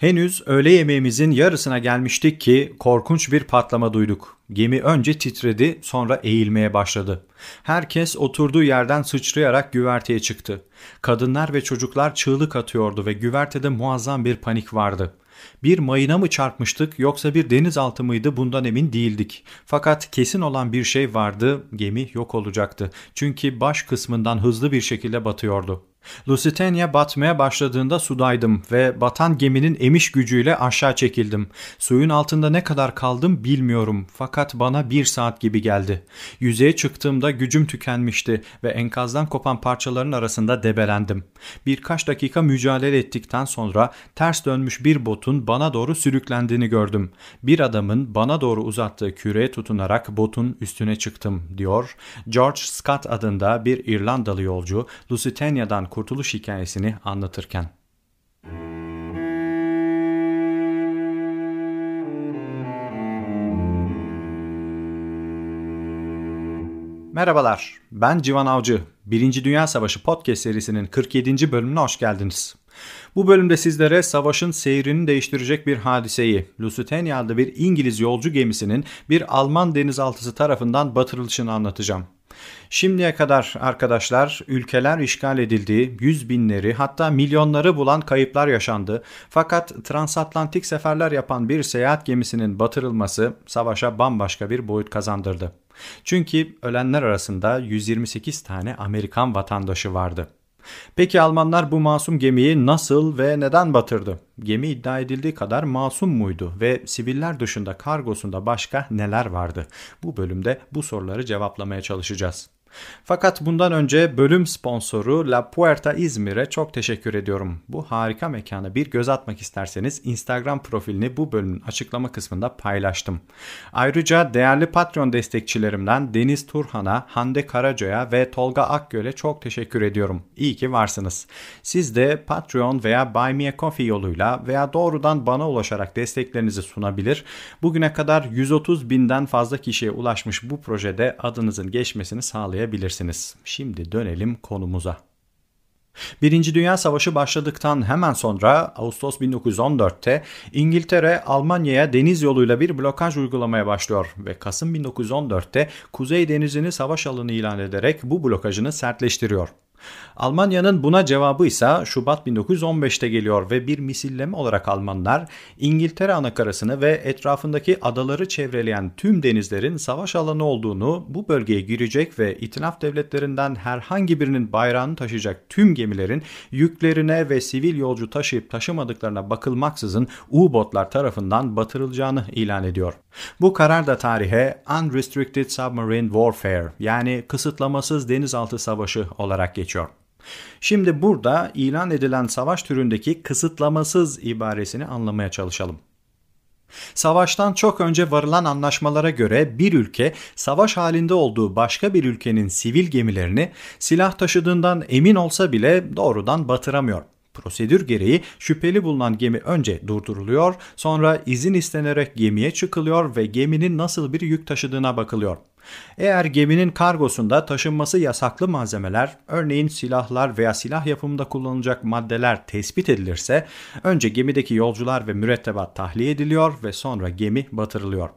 Henüz öğle yemeğimizin yarısına gelmiştik ki korkunç bir patlama duyduk. Gemi önce titredi sonra eğilmeye başladı. Herkes oturduğu yerden sıçrayarak güverteye çıktı. Kadınlar ve çocuklar çığlık atıyordu ve güvertede muazzam bir panik vardı. Bir mayına mı çarpmıştık yoksa bir denizaltı mıydı bundan emin değildik. Fakat kesin olan bir şey vardı gemi yok olacaktı. Çünkü baş kısmından hızlı bir şekilde batıyordu. Lusitania batmaya başladığında sudaydım ve batan geminin emiş gücüyle aşağı çekildim. Suyun altında ne kadar kaldım bilmiyorum fakat bana bir saat gibi geldi. Yüzeye çıktığımda gücüm tükenmişti ve enkazdan kopan parçaların arasında debelendim. Birkaç dakika mücadele ettikten sonra ters dönmüş bir botun bana doğru sürüklendiğini gördüm. Bir adamın bana doğru uzattığı küreye tutunarak botun üstüne çıktım diyor. George Scott adında bir İrlandalı yolcu Lusitania'dan kurtuluş hikayesini anlatırken. Merhabalar, ben Civan Avcı. Birinci Dünya Savaşı podcast serisinin 47. bölümüne hoş geldiniz. Bu bölümde sizlere savaşın seyrini değiştirecek bir hadiseyi, Lusitania adlı bir İngiliz yolcu gemisinin bir Alman denizaltısı tarafından batırılışını anlatacağım. Şimdiye kadar arkadaşlar ülkeler işgal edildi, yüz binleri hatta milyonları bulan kayıplar yaşandı. Fakat transatlantik seferler yapan bir seyahat gemisinin batırılması savaşa bambaşka bir boyut kazandırdı. Çünkü ölenler arasında 128 tane Amerikan vatandaşı vardı. Peki Almanlar bu masum gemiyi nasıl ve neden batırdı? Gemi iddia edildiği kadar masum muydu ve siviller dışında kargosunda başka neler vardı? Bu bölümde bu soruları cevaplamaya çalışacağız. Fakat bundan önce bölüm sponsoru La Puerta İzmir'e çok teşekkür ediyorum. Bu harika mekana bir göz atmak isterseniz Instagram profilini bu bölümün açıklama kısmında paylaştım. Ayrıca değerli Patreon destekçilerimden Deniz Turhan'a, Hande Karaca'ya ve Tolga Akgöl'e çok teşekkür ediyorum. İyi ki varsınız. Siz de Patreon veya Buy Me A Coffee yoluyla veya doğrudan bana ulaşarak desteklerinizi sunabilir. Bugüne kadar 130 binden fazla kişiye ulaşmış bu projede adınızın geçmesini sağlayabilirsiniz uygulayabilirsiniz. Şimdi dönelim konumuza. Birinci Dünya Savaşı başladıktan hemen sonra Ağustos 1914'te İngiltere Almanya'ya deniz yoluyla bir blokaj uygulamaya başlıyor ve Kasım 1914'te Kuzey Denizi'ni savaş alanı ilan ederek bu blokajını sertleştiriyor. Almanya'nın buna cevabı ise Şubat 1915'te geliyor ve bir misilleme olarak Almanlar İngiltere anakarasını ve etrafındaki adaları çevreleyen tüm denizlerin savaş alanı olduğunu, bu bölgeye girecek ve itilaf devletlerinden herhangi birinin bayrağını taşıyacak tüm gemilerin yüklerine ve sivil yolcu taşıyıp taşımadıklarına bakılmaksızın U-botlar tarafından batırılacağını ilan ediyor. Bu karar da tarihe Unrestricted Submarine Warfare yani kısıtlamasız denizaltı savaşı olarak geçiyor geçiyor. Şimdi burada ilan edilen savaş türündeki kısıtlamasız ibaresini anlamaya çalışalım. Savaştan çok önce varılan anlaşmalara göre bir ülke savaş halinde olduğu başka bir ülkenin sivil gemilerini silah taşıdığından emin olsa bile doğrudan batıramıyor. Prosedür gereği şüpheli bulunan gemi önce durduruluyor, sonra izin istenerek gemiye çıkılıyor ve geminin nasıl bir yük taşıdığına bakılıyor. Eğer geminin kargosunda taşınması yasaklı malzemeler, örneğin silahlar veya silah yapımında kullanılacak maddeler tespit edilirse, önce gemideki yolcular ve mürettebat tahliye ediliyor ve sonra gemi batırılıyor.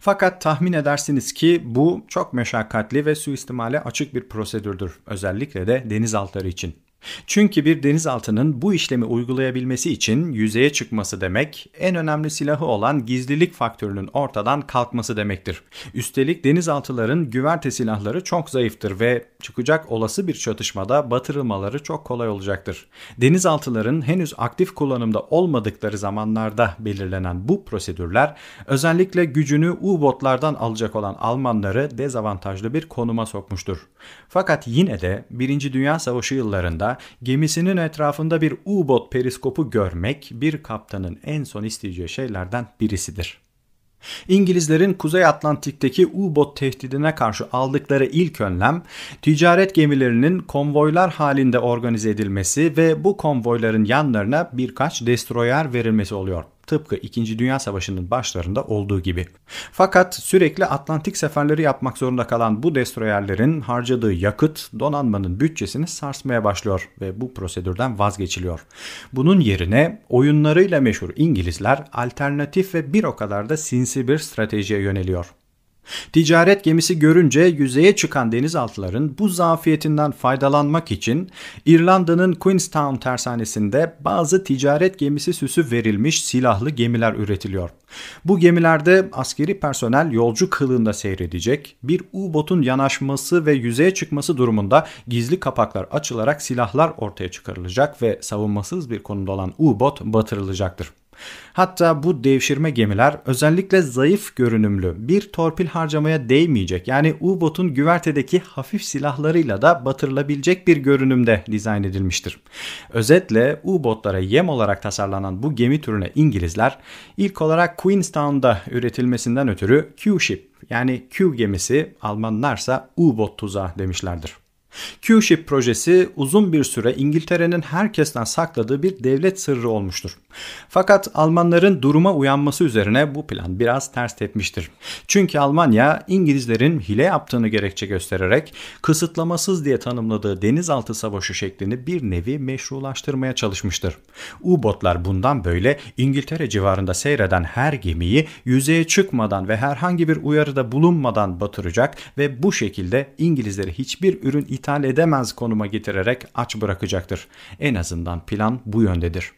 Fakat tahmin edersiniz ki bu çok meşakkatli ve suistimale açık bir prosedürdür, özellikle de denizaltıları için. Çünkü bir denizaltının bu işlemi uygulayabilmesi için yüzeye çıkması demek, en önemli silahı olan gizlilik faktörünün ortadan kalkması demektir. Üstelik denizaltıların güverte silahları çok zayıftır ve çıkacak olası bir çatışmada batırılmaları çok kolay olacaktır. Denizaltıların henüz aktif kullanımda olmadıkları zamanlarda belirlenen bu prosedürler özellikle gücünü U-botlardan alacak olan Almanları dezavantajlı bir konuma sokmuştur. Fakat yine de 1. Dünya Savaşı yıllarında sırasında gemisinin etrafında bir U-bot periskopu görmek bir kaptanın en son isteyeceği şeylerden birisidir. İngilizlerin Kuzey Atlantik'teki U-bot tehdidine karşı aldıkları ilk önlem ticaret gemilerinin konvoylar halinde organize edilmesi ve bu konvoyların yanlarına birkaç destroyer verilmesi oluyor. Tıpkı 2. Dünya Savaşı'nın başlarında olduğu gibi. Fakat sürekli Atlantik seferleri yapmak zorunda kalan bu destroyerlerin harcadığı yakıt donanmanın bütçesini sarsmaya başlıyor ve bu prosedürden vazgeçiliyor. Bunun yerine oyunlarıyla meşhur İngilizler alternatif ve bir o kadar da sinsi bir stratejiye yöneliyor. Ticaret gemisi görünce yüzeye çıkan denizaltıların bu zafiyetinden faydalanmak için İrlanda'nın Queenstown tersanesinde bazı ticaret gemisi süsü verilmiş silahlı gemiler üretiliyor. Bu gemilerde askeri personel yolcu kılığında seyredecek, bir U-botun yanaşması ve yüzeye çıkması durumunda gizli kapaklar açılarak silahlar ortaya çıkarılacak ve savunmasız bir konumda olan U-bot batırılacaktır. Hatta bu devşirme gemiler özellikle zayıf görünümlü bir torpil harcamaya değmeyecek yani U-Bot'un güvertedeki hafif silahlarıyla da batırılabilecek bir görünümde dizayn edilmiştir. Özetle U-Botlara yem olarak tasarlanan bu gemi türüne İngilizler ilk olarak Queenstown'da üretilmesinden ötürü Q-Ship yani Q gemisi Almanlarsa U-Bot tuzağı demişlerdir. Q-Ship projesi uzun bir süre İngiltere'nin herkesten sakladığı bir devlet sırrı olmuştur. Fakat Almanların duruma uyanması üzerine bu plan biraz ters tepmiştir. Çünkü Almanya İngilizlerin hile yaptığını gerekçe göstererek kısıtlamasız diye tanımladığı denizaltı savaşı şeklini bir nevi meşrulaştırmaya çalışmıştır. U-botlar bundan böyle İngiltere civarında seyreden her gemiyi yüzeye çıkmadan ve herhangi bir uyarıda bulunmadan batıracak ve bu şekilde İngilizlere hiçbir ürün ithal iptal edemez konuma getirerek aç bırakacaktır. En azından plan bu yöndedir.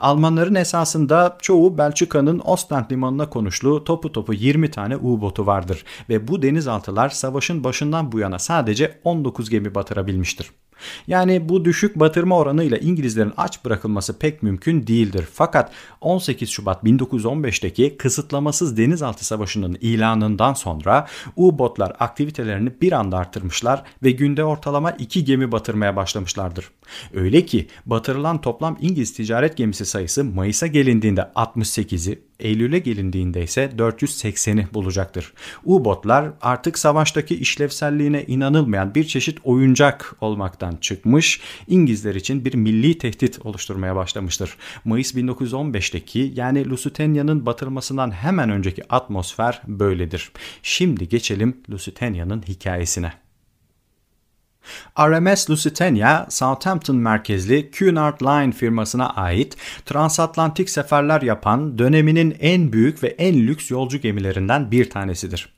Almanların esasında çoğu Belçika'nın Ostend limanına konuşlu topu topu 20 tane U-botu vardır ve bu denizaltılar savaşın başından bu yana sadece 19 gemi batırabilmiştir. Yani bu düşük batırma oranıyla İngilizlerin aç bırakılması pek mümkün değildir. Fakat 18 Şubat 1915'teki kısıtlamasız denizaltı savaşının ilanından sonra U-botlar aktivitelerini bir anda artırmışlar ve günde ortalama 2 gemi batırmaya başlamışlardır. Öyle ki batırılan toplam İngiliz ticaret gemisi sayısı Mayıs'a gelindiğinde 68'i, Eylül'e gelindiğinde ise 480'i bulacaktır. U-botlar artık savaştaki işlevselliğine inanılmayan bir çeşit oyuncak olmaktan çıkmış, İngilizler için bir milli tehdit oluşturmaya başlamıştır. Mayıs 1915'teki yani Lusitania'nın batırmasından hemen önceki atmosfer böyledir. Şimdi geçelim Lusitania'nın hikayesine. RMS Lusitania, Southampton merkezli Cunard Line firmasına ait transatlantik seferler yapan döneminin en büyük ve en lüks yolcu gemilerinden bir tanesidir.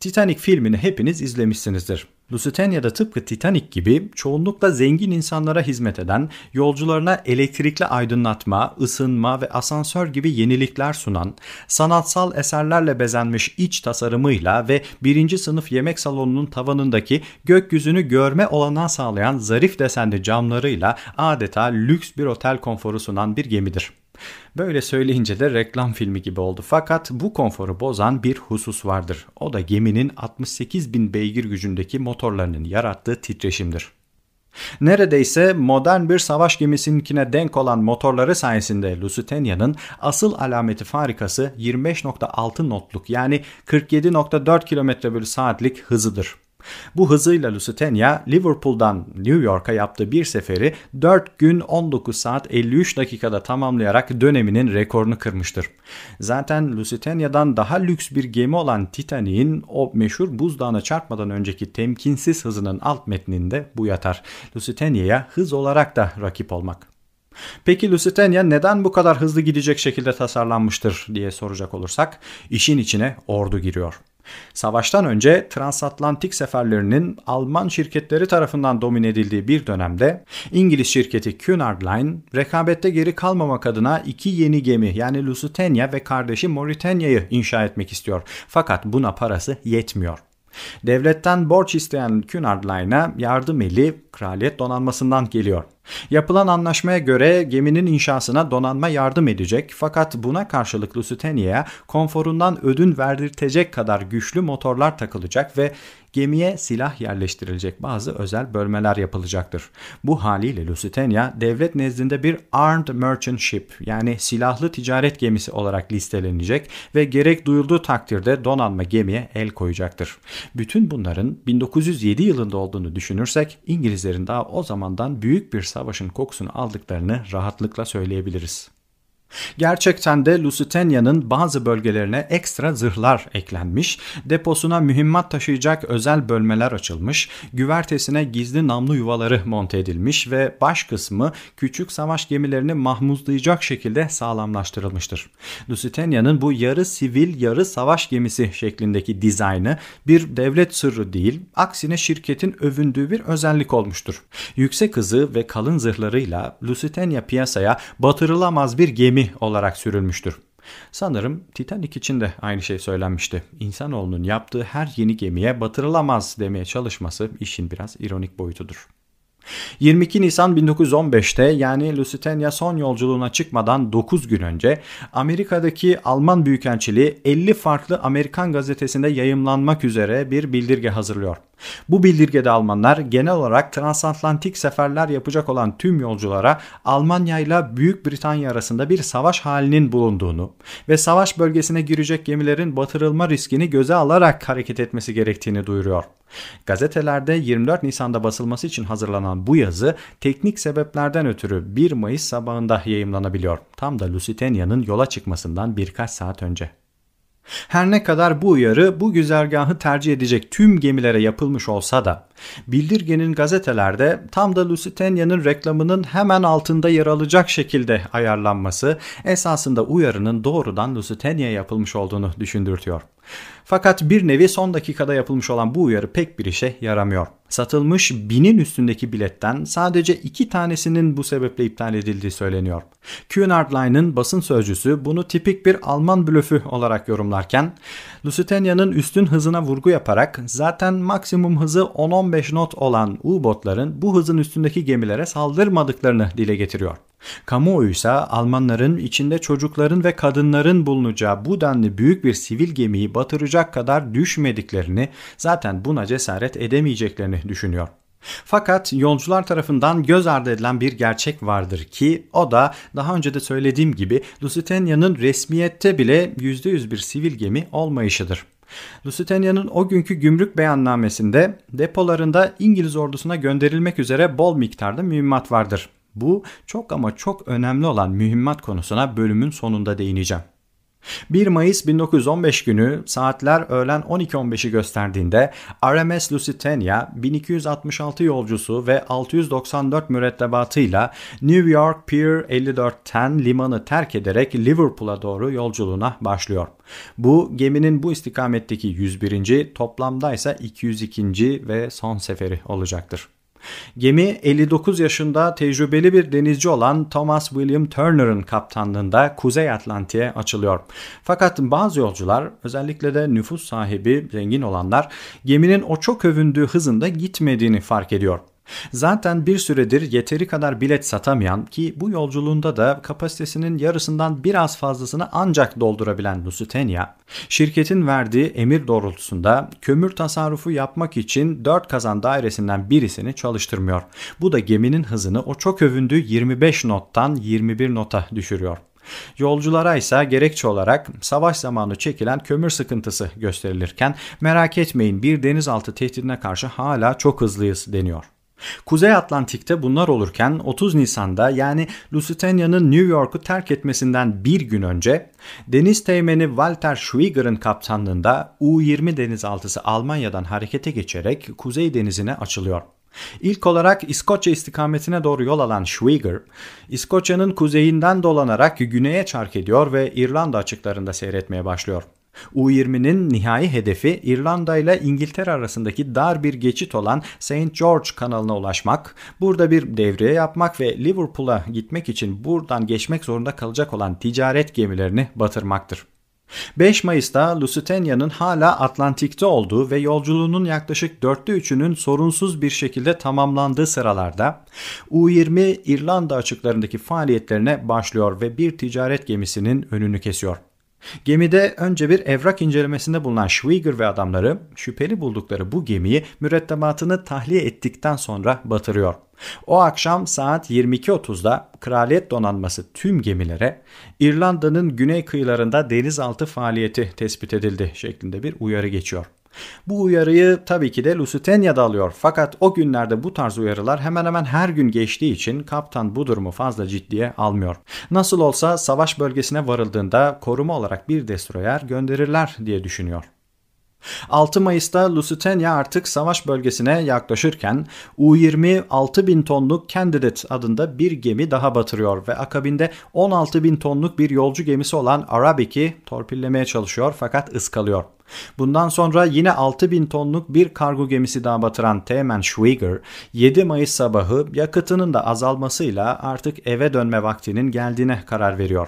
Titanic filmini hepiniz izlemişsinizdir. Lusitania'da tıpkı Titanic gibi çoğunlukla zengin insanlara hizmet eden, yolcularına elektrikli aydınlatma, ısınma ve asansör gibi yenilikler sunan, sanatsal eserlerle bezenmiş iç tasarımıyla ve birinci sınıf yemek salonunun tavanındaki gökyüzünü görme olana sağlayan zarif desenli camlarıyla adeta lüks bir otel konforu sunan bir gemidir. Böyle söyleyince de reklam filmi gibi oldu. Fakat bu konforu bozan bir husus vardır. O da geminin 68 bin beygir gücündeki motorlarının yarattığı titreşimdir. Neredeyse modern bir savaş gemisininkine denk olan motorları sayesinde Lusitania'nın asıl alameti farikası 25.6 notluk yani 47.4 km bölü saatlik hızıdır. Bu hızıyla Lusitania Liverpool'dan New York'a yaptığı bir seferi 4 gün 19 saat 53 dakikada tamamlayarak döneminin rekorunu kırmıştır. Zaten Lusitania'dan daha lüks bir gemi olan Titanic'in o meşhur buzdağına çarpmadan önceki temkinsiz hızının alt metninde bu yatar. Lusitania'ya hız olarak da rakip olmak. Peki Lusitania neden bu kadar hızlı gidecek şekilde tasarlanmıştır diye soracak olursak işin içine ordu giriyor. Savaştan önce transatlantik seferlerinin Alman şirketleri tarafından domine edildiği bir dönemde İngiliz şirketi Cunard Line rekabette geri kalmamak adına iki yeni gemi yani Lusitania ve kardeşi Mauritania'yı inşa etmek istiyor. Fakat buna parası yetmiyor. Devletten borç isteyen Cunardline'a yardım eli kraliyet donanmasından geliyor. Yapılan anlaşmaya göre geminin inşasına donanma yardım edecek fakat buna karşılık Lusitania'ya konforundan ödün verdirtecek kadar güçlü motorlar takılacak ve gemiye silah yerleştirilecek bazı özel bölmeler yapılacaktır. Bu haliyle Lusitania devlet nezdinde bir armed merchant ship yani silahlı ticaret gemisi olarak listelenecek ve gerek duyulduğu takdirde donanma gemiye el koyacaktır. Bütün bunların 1907 yılında olduğunu düşünürsek İngilizlerin daha o zamandan büyük bir savaşın kokusunu aldıklarını rahatlıkla söyleyebiliriz. Gerçekten de Lusitania'nın bazı bölgelerine ekstra zırhlar eklenmiş, deposuna mühimmat taşıyacak özel bölmeler açılmış, güvertesine gizli namlu yuvaları monte edilmiş ve baş kısmı küçük savaş gemilerini mahmuzlayacak şekilde sağlamlaştırılmıştır. Lusitania'nın bu yarı sivil yarı savaş gemisi şeklindeki dizaynı bir devlet sırrı değil, aksine şirketin övündüğü bir özellik olmuştur. Yüksek hızı ve kalın zırhlarıyla Lusitania piyasaya batırılamaz bir gemi filmi olarak sürülmüştür. Sanırım Titanic için de aynı şey söylenmişti. İnsanoğlunun yaptığı her yeni gemiye batırılamaz demeye çalışması işin biraz ironik boyutudur. 22 Nisan 1915'te yani Lusitania son yolculuğuna çıkmadan 9 gün önce Amerika'daki Alman Büyükelçiliği 50 farklı Amerikan gazetesinde yayımlanmak üzere bir bildirge hazırlıyor. Bu bildirgede Almanlar genel olarak transatlantik seferler yapacak olan tüm yolculara Almanya ile Büyük Britanya arasında bir savaş halinin bulunduğunu ve savaş bölgesine girecek gemilerin batırılma riskini göze alarak hareket etmesi gerektiğini duyuruyor. Gazetelerde 24 Nisan'da basılması için hazırlanan yayınlanan bu yazı teknik sebeplerden ötürü 1 Mayıs sabahında yayımlanabiliyor. Tam da Lusitania'nın yola çıkmasından birkaç saat önce. Her ne kadar bu uyarı bu güzergahı tercih edecek tüm gemilere yapılmış olsa da Bildirgenin gazetelerde tam da Lusitania'nın reklamının hemen altında yer alacak şekilde ayarlanması esasında uyarının doğrudan Lusitania'ya yapılmış olduğunu düşündürtüyor. Fakat bir nevi son dakikada yapılmış olan bu uyarı pek bir işe yaramıyor. Satılmış binin üstündeki biletten sadece iki tanesinin bu sebeple iptal edildiği söyleniyor. Cunard Line'ın basın sözcüsü bunu tipik bir Alman blöfü olarak yorumlarken Lusitania'nın üstün hızına vurgu yaparak zaten maksimum hızı 10-15 15 not olan U-botların bu hızın üstündeki gemilere saldırmadıklarını dile getiriyor. Kamuoyu ise Almanların içinde çocukların ve kadınların bulunacağı bu denli büyük bir sivil gemiyi batıracak kadar düşmediklerini zaten buna cesaret edemeyeceklerini düşünüyor. Fakat yolcular tarafından göz ardı edilen bir gerçek vardır ki o da daha önce de söylediğim gibi Lusitania'nın resmiyette bile %100 bir sivil gemi olmayışıdır. Lusitania'nın o günkü gümrük beyannamesinde depolarında İngiliz ordusuna gönderilmek üzere bol miktarda mühimmat vardır. Bu çok ama çok önemli olan mühimmat konusuna bölümün sonunda değineceğim. 1 Mayıs 1915 günü saatler öğlen 12.15'i gösterdiğinde RMS Lusitania 1266 yolcusu ve 694 mürettebatıyla New York Pier 54'ten limanı terk ederek Liverpool'a doğru yolculuğuna başlıyor. Bu geminin bu istikametteki 101. toplamda ise 202. ve son seferi olacaktır. Gemi 59 yaşında tecrübeli bir denizci olan Thomas William Turner'ın kaptanlığında Kuzey Atlantik'e açılıyor. Fakat bazı yolcular özellikle de nüfus sahibi zengin olanlar geminin o çok övündüğü hızında gitmediğini fark ediyor. Zaten bir süredir yeteri kadar bilet satamayan ki bu yolculuğunda da kapasitesinin yarısından biraz fazlasını ancak doldurabilen Lusitania, şirketin verdiği emir doğrultusunda kömür tasarrufu yapmak için dört kazan dairesinden birisini çalıştırmıyor. Bu da geminin hızını o çok övündüğü 25 nottan 21 nota düşürüyor. Yolculara ise gerekçe olarak savaş zamanı çekilen kömür sıkıntısı gösterilirken merak etmeyin bir denizaltı tehdidine karşı hala çok hızlıyız deniyor. Kuzey Atlantik'te bunlar olurken 30 Nisan'da yani Lusitania'nın New York'u terk etmesinden bir gün önce deniz teğmeni Walter Schwieger'ın kaptanlığında U-20 denizaltısı Almanya'dan harekete geçerek Kuzey Denizi'ne açılıyor. İlk olarak İskoçya istikametine doğru yol alan Schwieger, İskoçya'nın kuzeyinden dolanarak güneye çark ediyor ve İrlanda açıklarında seyretmeye başlıyor. U20'nin nihai hedefi İrlanda ile İngiltere arasındaki dar bir geçit olan St. George kanalına ulaşmak, burada bir devriye yapmak ve Liverpool'a gitmek için buradan geçmek zorunda kalacak olan ticaret gemilerini batırmaktır. 5 Mayıs'ta Lusitania'nın hala Atlantik'te olduğu ve yolculuğunun yaklaşık dörtte üçünün sorunsuz bir şekilde tamamlandığı sıralarda U-20 İrlanda açıklarındaki faaliyetlerine başlıyor ve bir ticaret gemisinin önünü kesiyor. Gemide önce bir evrak incelemesinde bulunan Schwieger ve adamları şüpheli buldukları bu gemiyi mürettebatını tahliye ettikten sonra batırıyor. O akşam saat 22.30'da Kraliyet Donanması tüm gemilere İrlanda'nın güney kıyılarında denizaltı faaliyeti tespit edildi şeklinde bir uyarı geçiyor. Bu uyarıyı tabii ki de Lusitania da alıyor. Fakat o günlerde bu tarz uyarılar hemen hemen her gün geçtiği için kaptan bu durumu fazla ciddiye almıyor. Nasıl olsa savaş bölgesine varıldığında koruma olarak bir destroyer gönderirler diye düşünüyor. 6 Mayıs'ta Lusitania artık savaş bölgesine yaklaşırken U-20 6000 tonluk Candidate adında bir gemi daha batırıyor ve akabinde 16000 tonluk bir yolcu gemisi olan Arabic'i torpillemeye çalışıyor fakat ıskalıyor. Bundan sonra yine 6000 tonluk bir kargo gemisi daha batıran Teğmen Schwieger 7 Mayıs sabahı yakıtının da azalmasıyla artık eve dönme vaktinin geldiğine karar veriyor.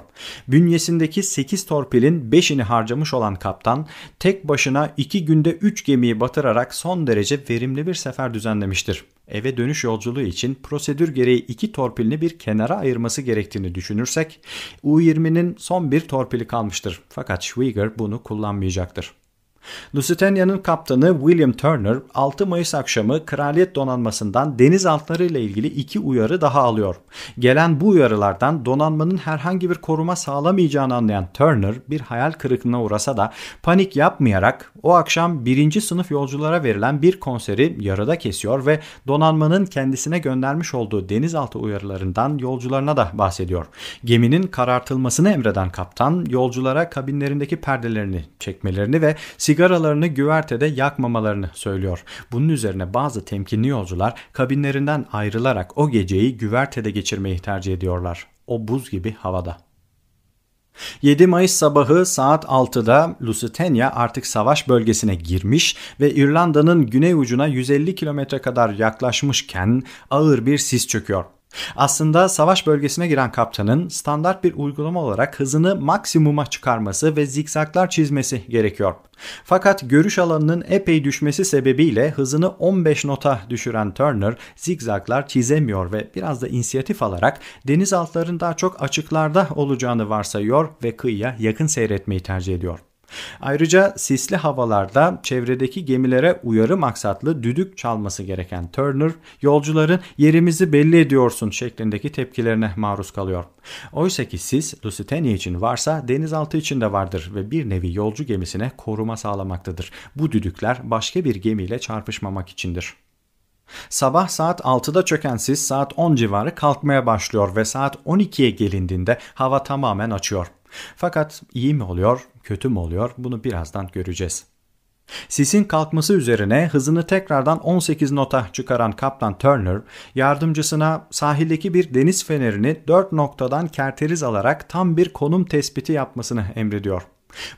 Bünyesindeki 8 torpilin 5'ini harcamış olan kaptan tek başına 2 günde 3 gemiyi batırarak son derece verimli bir sefer düzenlemiştir eve dönüş yolculuğu için prosedür gereği iki torpilini bir kenara ayırması gerektiğini düşünürsek U-20'nin son bir torpili kalmıştır. Fakat Schwieger bunu kullanmayacaktır. Lusitania'nın kaptanı William Turner 6 Mayıs akşamı kraliyet donanmasından denizaltıları ile ilgili iki uyarı daha alıyor. Gelen bu uyarılardan donanmanın herhangi bir koruma sağlamayacağını anlayan Turner bir hayal kırıklığına uğrasa da panik yapmayarak o akşam birinci sınıf yolculara verilen bir konseri yarıda kesiyor ve donanmanın kendisine göndermiş olduğu denizaltı uyarılarından yolcularına da bahsediyor. Geminin karartılmasını emreden kaptan yolculara kabinlerindeki perdelerini çekmelerini ve sigaralarını güvertede yakmamalarını söylüyor. Bunun üzerine bazı temkinli yolcular kabinlerinden ayrılarak o geceyi güvertede geçirmeyi tercih ediyorlar. O buz gibi havada. 7 Mayıs sabahı saat 6'da Lusitania artık savaş bölgesine girmiş ve İrlanda'nın güney ucuna 150 kilometre kadar yaklaşmışken ağır bir sis çöküyor. Aslında savaş bölgesine giren kaptanın standart bir uygulama olarak hızını maksimuma çıkarması ve zikzaklar çizmesi gerekiyor. Fakat görüş alanının epey düşmesi sebebiyle hızını 15 nota düşüren Turner zikzaklar çizemiyor ve biraz da inisiyatif alarak denizaltıların daha çok açıklarda olacağını varsayıyor ve kıyıya yakın seyretmeyi tercih ediyor. Ayrıca sisli havalarda çevredeki gemilere uyarı maksatlı düdük çalması gereken Turner, yolcuların yerimizi belli ediyorsun şeklindeki tepkilerine maruz kalıyor. Oysa ki sis Lusitania için varsa denizaltı için de vardır ve bir nevi yolcu gemisine koruma sağlamaktadır. Bu düdükler başka bir gemiyle çarpışmamak içindir. Sabah saat 6'da çöken sis saat 10 civarı kalkmaya başlıyor ve saat 12'ye gelindiğinde hava tamamen açıyor. Fakat iyi mi oluyor, kötü mü oluyor bunu birazdan göreceğiz. Sisin kalkması üzerine hızını tekrardan 18 nota çıkaran Kaplan Turner, yardımcısına sahildeki bir deniz fenerini 4 noktadan kerteriz alarak tam bir konum tespiti yapmasını emrediyor.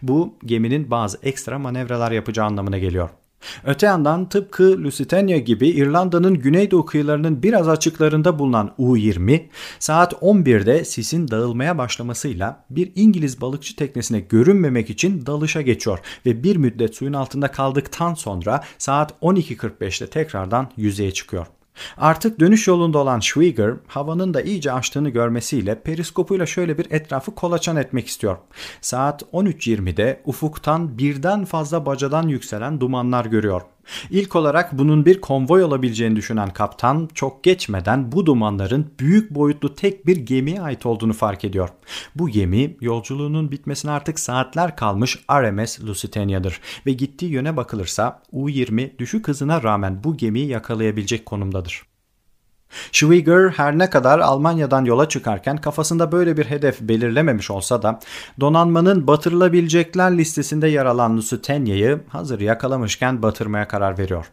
Bu geminin bazı ekstra manevralar yapacağı anlamına geliyor. Öte yandan tıpkı Lusitania gibi İrlanda'nın güneydoğu kıyılarının biraz açıklarında bulunan U-20 saat 11'de sisin dağılmaya başlamasıyla bir İngiliz balıkçı teknesine görünmemek için dalışa geçiyor ve bir müddet suyun altında kaldıktan sonra saat 12.45'te tekrardan yüzeye çıkıyor. Artık dönüş yolunda olan Schwieger havanın da iyice açtığını görmesiyle periskopuyla şöyle bir etrafı kolaçan etmek istiyor. Saat 13.20'de ufuktan birden fazla bacadan yükselen dumanlar görüyor. İlk olarak bunun bir konvoy olabileceğini düşünen kaptan çok geçmeden bu dumanların büyük boyutlu tek bir gemiye ait olduğunu fark ediyor. Bu gemi yolculuğunun bitmesine artık saatler kalmış RMS Lusitania'dır ve gittiği yöne bakılırsa U-20 düşük hızına rağmen bu gemiyi yakalayabilecek konumdadır. Schwieger her ne kadar Almanya'dan yola çıkarken kafasında böyle bir hedef belirlememiş olsa da donanmanın batırılabilecekler listesinde yer alan Lusitania'yı hazır yakalamışken batırmaya karar veriyor.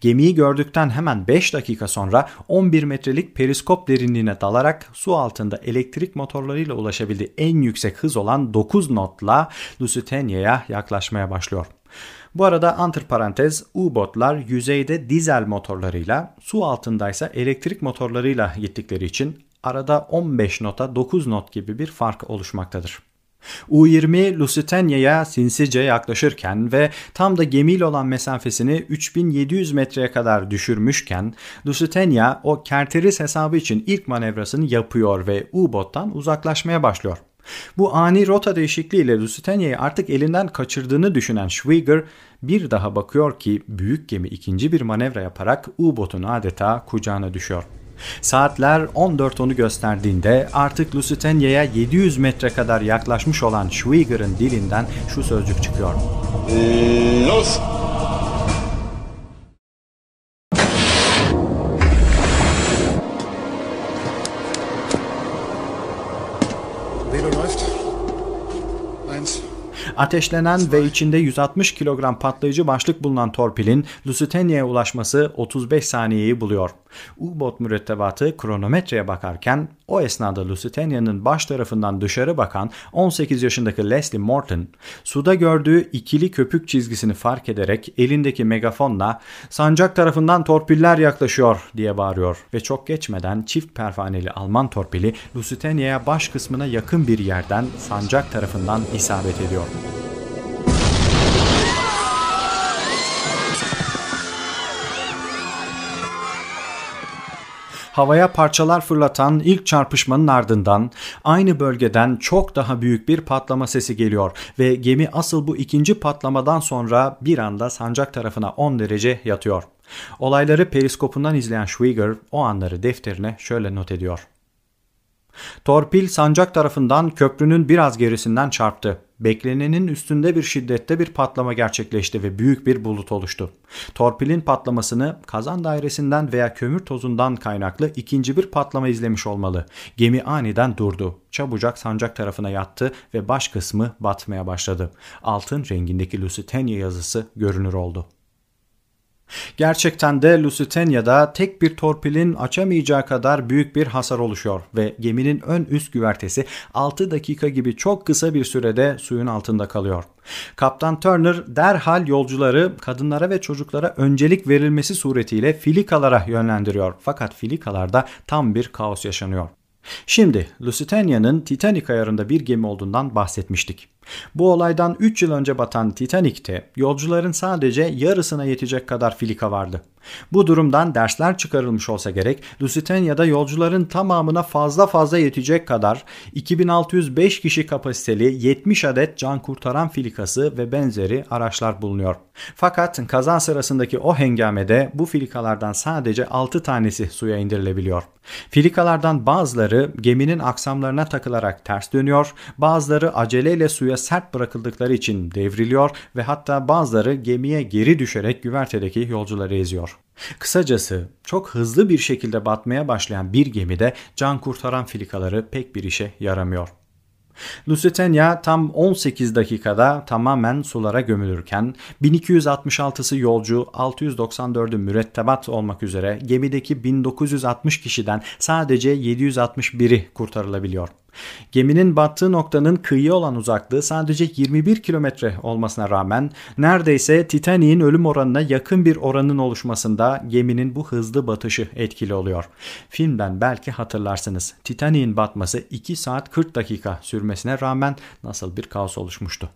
Gemiyi gördükten hemen 5 dakika sonra 11 metrelik periskop derinliğine dalarak su altında elektrik motorlarıyla ulaşabildiği en yüksek hız olan 9 notla Lusitania'ya yaklaşmaya başlıyor. Bu arada antiparantez U-botlar yüzeyde dizel motorlarıyla, su altındaysa elektrik motorlarıyla gittikleri için arada 15 nota 9 not gibi bir fark oluşmaktadır. U-20 Lusitania'ya sinsice yaklaşırken ve tam da gemiyle olan mesafesini 3700 metreye kadar düşürmüşken Lusitania o kerteris hesabı için ilk manevrasını yapıyor ve U-bottan uzaklaşmaya başlıyor. Bu ani rota değişikliğiyle Lusitania'yı artık elinden kaçırdığını düşünen Schwieger bir daha bakıyor ki büyük gemi ikinci bir manevra yaparak U-botun adeta kucağına düşüyor. Saatler 14.10'u gösterdiğinde artık Lusitania'ya 700 metre kadar yaklaşmış olan Schwieger'ın dilinden şu sözcük çıkıyor. Ee, Los Ateşlenen ve içinde 160 kilogram patlayıcı başlık bulunan torpilin Lusitania'ya ulaşması 35 saniyeyi buluyor. U-bot mürettebatı kronometreye bakarken o esnada Lusitania'nın baş tarafından dışarı bakan 18 yaşındaki Leslie Morton suda gördüğü ikili köpük çizgisini fark ederek elindeki megafonla sancak tarafından torpiller yaklaşıyor diye bağırıyor ve çok geçmeden çift pervaneli Alman torpili Lusitania'ya baş kısmına yakın bir yerden sancak tarafından isabet ediyor. havaya parçalar fırlatan ilk çarpışmanın ardından aynı bölgeden çok daha büyük bir patlama sesi geliyor ve gemi asıl bu ikinci patlamadan sonra bir anda sancak tarafına 10 derece yatıyor. Olayları periskopundan izleyen Schwieger o anları defterine şöyle not ediyor. Torpil sancak tarafından köprünün biraz gerisinden çarptı. Beklenenin üstünde bir şiddette bir patlama gerçekleşti ve büyük bir bulut oluştu. Torpilin patlamasını kazan dairesinden veya kömür tozundan kaynaklı ikinci bir patlama izlemiş olmalı. Gemi aniden durdu. Çabucak sancak tarafına yattı ve baş kısmı batmaya başladı. Altın rengindeki Lusitania yazısı görünür oldu. Gerçekten de Lusitania'da tek bir torpilin açamayacağı kadar büyük bir hasar oluşuyor ve geminin ön üst güvertesi 6 dakika gibi çok kısa bir sürede suyun altında kalıyor. Kaptan Turner derhal yolcuları kadınlara ve çocuklara öncelik verilmesi suretiyle filikalara yönlendiriyor. Fakat filikalarda tam bir kaos yaşanıyor. Şimdi Lusitania'nın Titanic ayarında bir gemi olduğundan bahsetmiştik. Bu olaydan 3 yıl önce batan Titanik'te yolcuların sadece yarısına yetecek kadar filika vardı. Bu durumdan dersler çıkarılmış olsa gerek Lusitania'da yolcuların tamamına fazla fazla yetecek kadar 2605 kişi kapasiteli 70 adet can kurtaran filikası ve benzeri araçlar bulunuyor. Fakat kaza sırasındaki o hengamede bu filikalardan sadece 6 tanesi suya indirilebiliyor. Filikalardan bazıları geminin aksamlarına takılarak ters dönüyor, bazıları aceleyle suya böyle sert bırakıldıkları için devriliyor ve hatta bazıları gemiye geri düşerek güvertedeki yolcuları eziyor. Kısacası çok hızlı bir şekilde batmaya başlayan bir gemide can kurtaran filikaları pek bir işe yaramıyor. Lusitania tam 18 dakikada tamamen sulara gömülürken 1266'sı yolcu 694'ü mürettebat olmak üzere gemideki 1960 kişiden sadece 761'i kurtarılabiliyor. Geminin battığı noktanın kıyıya olan uzaklığı sadece 21 kilometre olmasına rağmen neredeyse Titanic'in ölüm oranına yakın bir oranın oluşmasında geminin bu hızlı batışı etkili oluyor. Filmden belki hatırlarsınız Titanic'in batması 2 saat 40 dakika sürmesine rağmen nasıl bir kaos oluşmuştu.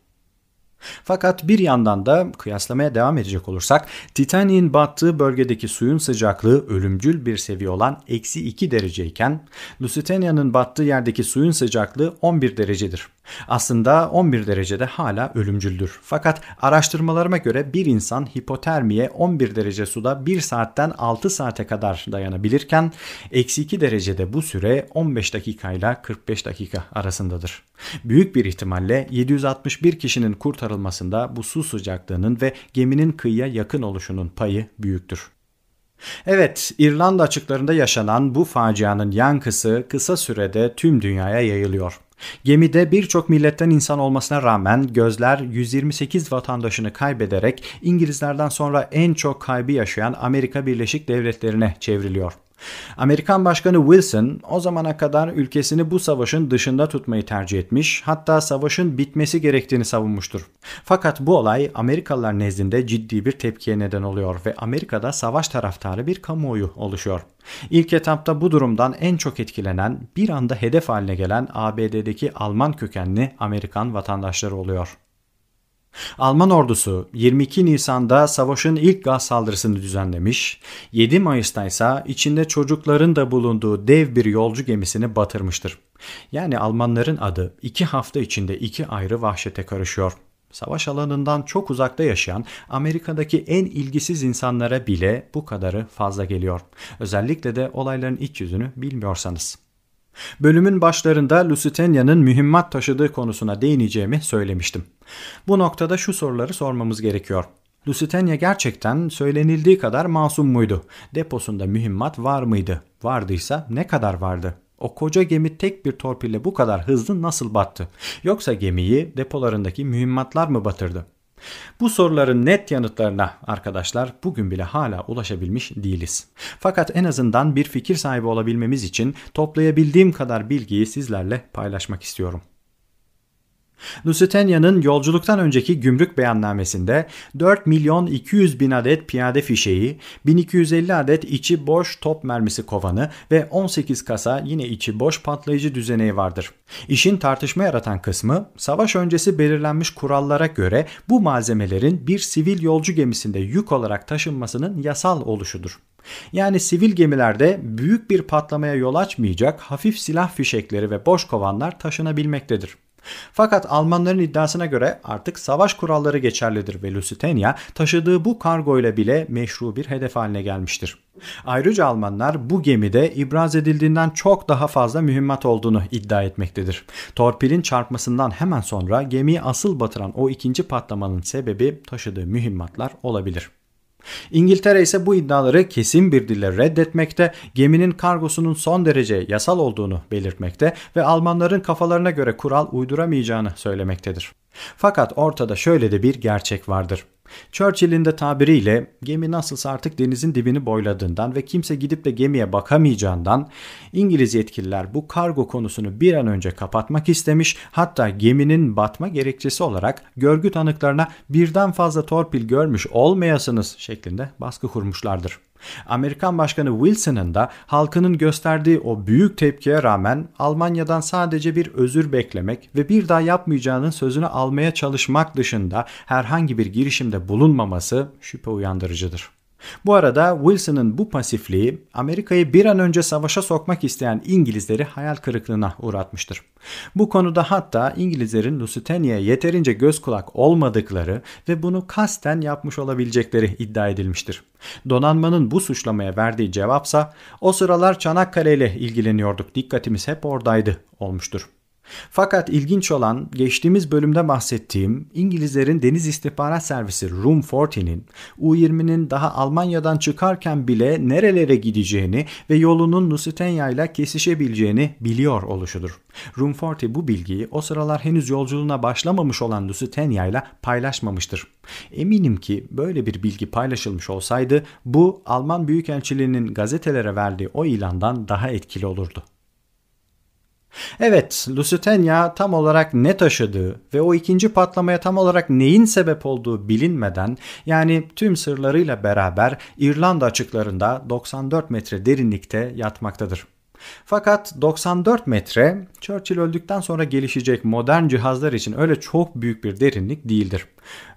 Fakat bir yandan da kıyaslamaya devam edecek olursak Titanic'in battığı bölgedeki suyun sıcaklığı ölümcül bir seviye olan eksi 2 dereceyken Lusitania'nın battığı yerdeki suyun sıcaklığı 11 derecedir. Aslında 11 derecede hala ölümcüldür. Fakat araştırmalarıma göre bir insan hipotermiye 11 derece suda 1 saatten 6 saate kadar dayanabilirken eksi 2 derecede bu süre 15 dakikayla 45 dakika arasındadır. Büyük bir ihtimalle 761 kişinin kurtarılması aktarılmasında bu su sıcaklığının ve geminin kıyıya yakın oluşunun payı büyüktür. Evet, İrlanda açıklarında yaşanan bu facianın yankısı kısa sürede tüm dünyaya yayılıyor. Gemide birçok milletten insan olmasına rağmen gözler 128 vatandaşını kaybederek İngilizlerden sonra en çok kaybı yaşayan Amerika Birleşik Devletleri'ne çevriliyor. Amerikan Başkanı Wilson o zamana kadar ülkesini bu savaşın dışında tutmayı tercih etmiş, hatta savaşın bitmesi gerektiğini savunmuştur. Fakat bu olay Amerikalılar nezdinde ciddi bir tepkiye neden oluyor ve Amerika'da savaş taraftarı bir kamuoyu oluşuyor. İlk etapta bu durumdan en çok etkilenen, bir anda hedef haline gelen ABD'de ülkedeki Alman kökenli Amerikan vatandaşları oluyor. Alman ordusu 22 Nisan'da savaşın ilk gaz saldırısını düzenlemiş, 7 Mayıs'ta ise içinde çocukların da bulunduğu dev bir yolcu gemisini batırmıştır. Yani Almanların adı 2 hafta içinde iki ayrı vahşete karışıyor. Savaş alanından çok uzakta yaşayan Amerika'daki en ilgisiz insanlara bile bu kadarı fazla geliyor. Özellikle de olayların iç yüzünü bilmiyorsanız. Bölümün başlarında Lusitania'nın mühimmat taşıdığı konusuna değineceğimi söylemiştim. Bu noktada şu soruları sormamız gerekiyor. Lusitania gerçekten söylenildiği kadar masum muydu? Deposunda mühimmat var mıydı? Vardıysa ne kadar vardı? O koca gemi tek bir torpille bu kadar hızlı nasıl battı? Yoksa gemiyi depolarındaki mühimmatlar mı batırdı? Bu soruların net yanıtlarına arkadaşlar bugün bile hala ulaşabilmiş değiliz. Fakat en azından bir fikir sahibi olabilmemiz için toplayabildiğim kadar bilgiyi sizlerle paylaşmak istiyorum. Lusitania'nın yolculuktan önceki gümrük beyannamesinde 4 milyon 200 bin adet piyade fişeği, 1250 adet içi boş top mermisi kovanı ve 18 kasa yine içi boş patlayıcı düzeneği vardır. İşin tartışma yaratan kısmı savaş öncesi belirlenmiş kurallara göre bu malzemelerin bir sivil yolcu gemisinde yük olarak taşınmasının yasal oluşudur. Yani sivil gemilerde büyük bir patlamaya yol açmayacak hafif silah fişekleri ve boş kovanlar taşınabilmektedir. Fakat Almanların iddiasına göre artık savaş kuralları geçerlidir ve Lusitania taşıdığı bu kargo ile bile meşru bir hedef haline gelmiştir. Ayrıca Almanlar bu gemide ibraz edildiğinden çok daha fazla mühimmat olduğunu iddia etmektedir. Torpilin çarpmasından hemen sonra gemiyi asıl batıran o ikinci patlamanın sebebi taşıdığı mühimmatlar olabilir. İngiltere ise bu iddiaları kesin bir dille reddetmekte, geminin kargosunun son derece yasal olduğunu belirtmekte ve Almanların kafalarına göre kural uyduramayacağını söylemektedir. Fakat ortada şöyle de bir gerçek vardır. Churchill'in de tabiriyle gemi nasılsa artık denizin dibini boyladığından ve kimse gidip de gemiye bakamayacağından İngiliz yetkililer bu kargo konusunu bir an önce kapatmak istemiş hatta geminin batma gerekçesi olarak görgü tanıklarına birden fazla torpil görmüş olmayasınız şeklinde baskı kurmuşlardır. Amerikan Başkanı Wilson'ın da halkının gösterdiği o büyük tepkiye rağmen Almanya'dan sadece bir özür beklemek ve bir daha yapmayacağının sözünü almaya çalışmak dışında herhangi bir girişimde bulunmaması şüphe uyandırıcıdır. Bu arada Wilson'ın bu pasifliği Amerika'yı bir an önce savaşa sokmak isteyen İngilizleri hayal kırıklığına uğratmıştır. Bu konuda hatta İngilizlerin Lusitania'ya yeterince göz kulak olmadıkları ve bunu kasten yapmış olabilecekleri iddia edilmiştir. Donanmanın bu suçlamaya verdiği cevapsa o sıralar Çanakkale ile ilgileniyorduk dikkatimiz hep oradaydı olmuştur. Fakat ilginç olan geçtiğimiz bölümde bahsettiğim İngilizlerin deniz istihbarat servisi Room 40'nin U-20'nin daha Almanya'dan çıkarken bile nerelere gideceğini ve yolunun Lusitania ile kesişebileceğini biliyor oluşudur. Room 40 bu bilgiyi o sıralar henüz yolculuğuna başlamamış olan Lusitania ile paylaşmamıştır. Eminim ki böyle bir bilgi paylaşılmış olsaydı bu Alman Büyükelçiliğinin gazetelere verdiği o ilandan daha etkili olurdu. Evet, Lusitania tam olarak ne taşıdığı ve o ikinci patlamaya tam olarak neyin sebep olduğu bilinmeden yani tüm sırlarıyla beraber İrlanda açıklarında 94 metre derinlikte yatmaktadır. Fakat 94 metre Churchill öldükten sonra gelişecek modern cihazlar için öyle çok büyük bir derinlik değildir.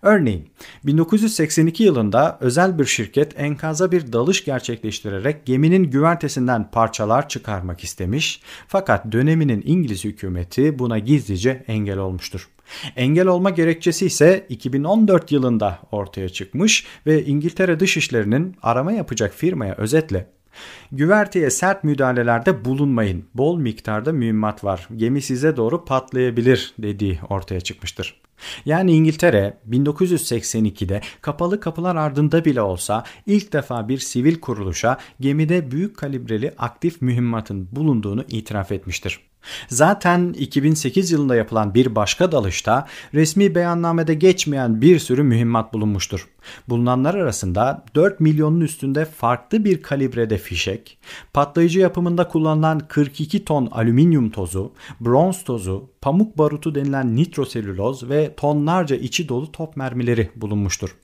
Örneğin 1982 yılında özel bir şirket enkaza bir dalış gerçekleştirerek geminin güvertesinden parçalar çıkarmak istemiş fakat döneminin İngiliz hükümeti buna gizlice engel olmuştur. Engel olma gerekçesi ise 2014 yılında ortaya çıkmış ve İngiltere Dışişleri'nin arama yapacak firmaya özetle Güverteye sert müdahalelerde bulunmayın. Bol miktarda mühimmat var. Gemi size doğru patlayabilir dediği ortaya çıkmıştır. Yani İngiltere 1982'de kapalı kapılar ardında bile olsa ilk defa bir sivil kuruluşa gemide büyük kalibreli aktif mühimmatın bulunduğunu itiraf etmiştir. Zaten 2008 yılında yapılan bir başka dalışta resmi beyannamede geçmeyen bir sürü mühimmat bulunmuştur. Bulunanlar arasında 4 milyonun üstünde farklı bir kalibrede fişek, edilecek. Patlayıcı yapımında kullanılan 42 ton alüminyum tozu, bronz tozu, pamuk barutu denilen nitroselüloz ve tonlarca içi dolu top mermileri bulunmuştur.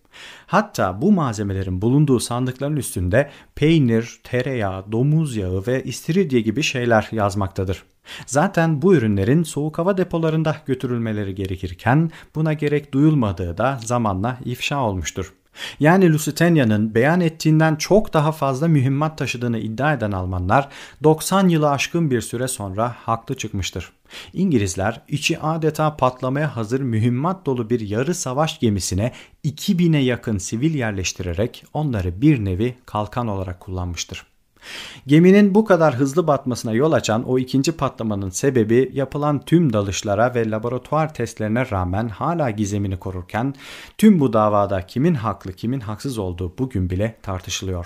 Hatta bu malzemelerin bulunduğu sandıkların üstünde peynir, tereyağı, domuz yağı ve istiridye gibi şeyler yazmaktadır. Zaten bu ürünlerin soğuk hava depolarında götürülmeleri gerekirken buna gerek duyulmadığı da zamanla ifşa olmuştur. Yani Lusitania'nın beyan ettiğinden çok daha fazla mühimmat taşıdığını iddia eden Almanlar 90 yılı aşkın bir süre sonra haklı çıkmıştır. İngilizler içi adeta patlamaya hazır mühimmat dolu bir yarı savaş gemisine 2000'e yakın sivil yerleştirerek onları bir nevi kalkan olarak kullanmıştır. Geminin bu kadar hızlı batmasına yol açan o ikinci patlamanın sebebi yapılan tüm dalışlara ve laboratuvar testlerine rağmen hala gizemini korurken tüm bu davada kimin haklı kimin haksız olduğu bugün bile tartışılıyor.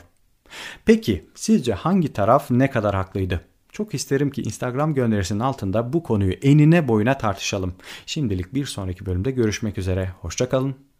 Peki sizce hangi taraf ne kadar haklıydı? Çok isterim ki Instagram gönderisinin altında bu konuyu enine boyuna tartışalım. Şimdilik bir sonraki bölümde görüşmek üzere. Hoşçakalın.